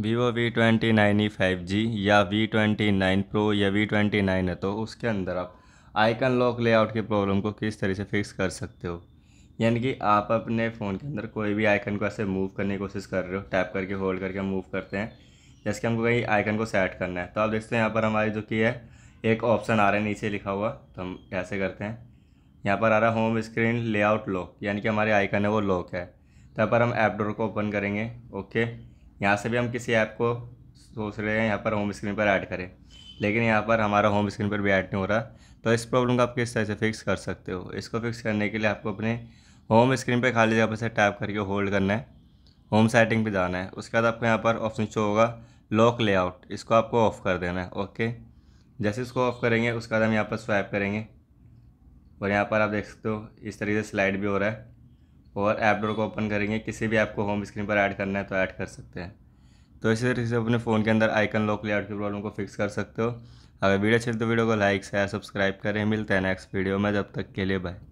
Vivo V twenty nine E five G या V twenty nine pro या V twenty nine है तो उसके अंदर आप आइकन लॉक लेआउट की प्रॉब्लम को किस तरह से फिक्स कर सकते हो यानी कि आप अपने फ़ोन के अंदर कोई भी आइकन को ऐसे मूव करने की कोशिश कर रहे हो टैप करके होल्ड करके हम मूव करते हैं जैसे कि हमको कहीं आइकन को सेट करना है तो आप देखते हैं यहाँ पर हमारी जो की है एक ऑप्शन आ रहा है नीचे लिखा हुआ तो हम कैसे करते हैं यहाँ पर आ रहा है होम स्क्रीन लेआउट लॉक यानी कि हमारे आइकन है वो लॉक है तो यहाँ पर हम ऐप डोर को ओपन करेंगे ओके यहाँ से भी हम किसी ऐप को सोच रहे हैं यहाँ पर होम स्क्रीन पर ऐड करें लेकिन यहाँ पर हमारा होम स्क्रीन पर भी ऐड नहीं हो रहा तो इस प्रॉब्लम को आप किस तरह से फिक्स कर सकते हो इसको फिक्स करने के लिए आपको अपने होम स्क्रीन पर खाली जगह पर से टैप करके होल्ड करना है होम सेटिंग पे जाना है उसके बाद आपको यहाँ पर ऑप्शन शो होगा लॉक लेआउट इसको आपको ऑफ़ कर देना है ओके जैसे इसको ऑफ़ करेंगे उसके बाद हम यहाँ पर स्वाइप करेंगे और यहाँ पर आप देख सकते हो इस तरीके से स्लाइड भी हो रहा है और ऐप डोर को ओपन करेंगे किसी भी ऐप को होम स्क्रीन पर ऐड करना है तो ऐड कर सकते हैं तो इसी तरीके से अपने फ़ोन के अंदर आइकन लॉक लेआउट की प्रॉब्लम को फिक्स कर सकते हो अगर वीडियो अच्छी तो वीडियो को लाइक शेयर सब्सक्राइब करें मिलते हैं नेक्स्ट वीडियो में जब तक के लिए बाय